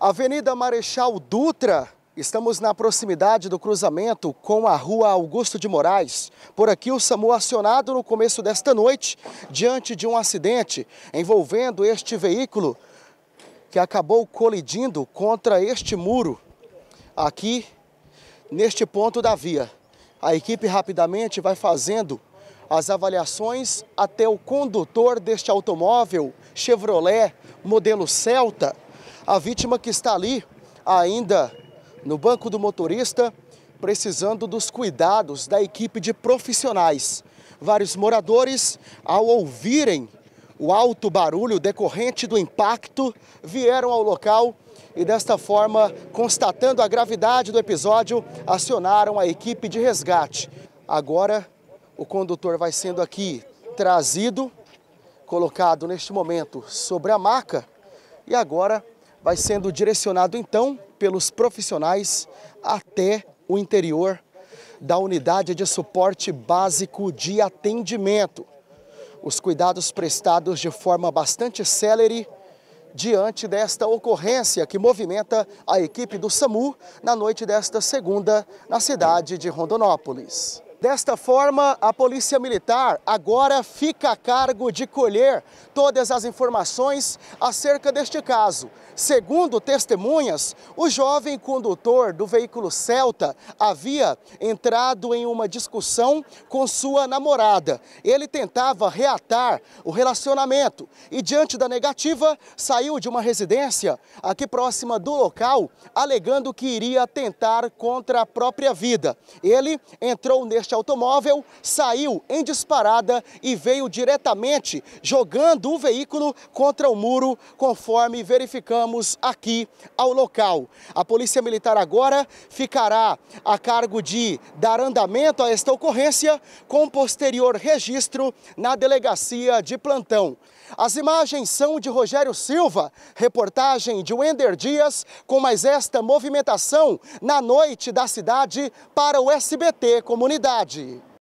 Avenida Marechal Dutra, Estamos na proximidade do cruzamento com a rua Augusto de Moraes. Por aqui, o SAMU acionado no começo desta noite, diante de um acidente envolvendo este veículo que acabou colidindo contra este muro, aqui neste ponto da via. A equipe rapidamente vai fazendo as avaliações até o condutor deste automóvel Chevrolet modelo Celta a vítima que está ali, ainda no banco do motorista, precisando dos cuidados da equipe de profissionais. Vários moradores, ao ouvirem o alto barulho decorrente do impacto, vieram ao local e, desta forma, constatando a gravidade do episódio, acionaram a equipe de resgate. Agora, o condutor vai sendo aqui trazido, colocado neste momento sobre a maca e agora vai sendo direcionado então pelos profissionais até o interior da unidade de suporte básico de atendimento. Os cuidados prestados de forma bastante célere diante desta ocorrência que movimenta a equipe do SAMU na noite desta segunda na cidade de Rondonópolis. Desta forma, a Polícia Militar agora fica a cargo de colher todas as informações acerca deste caso. Segundo testemunhas, o jovem condutor do veículo Celta havia entrado em uma discussão com sua namorada. Ele tentava reatar o relacionamento e, diante da negativa, saiu de uma residência aqui próxima do local, alegando que iria tentar contra a própria vida. Ele entrou neste automóvel saiu em disparada e veio diretamente jogando o veículo contra o muro, conforme verificamos aqui ao local. A Polícia Militar agora ficará a cargo de dar andamento a esta ocorrência com posterior registro na delegacia de plantão. As imagens são de Rogério Silva, reportagem de Wender Dias, com mais esta movimentação na noite da cidade para o SBT Comunidade cidade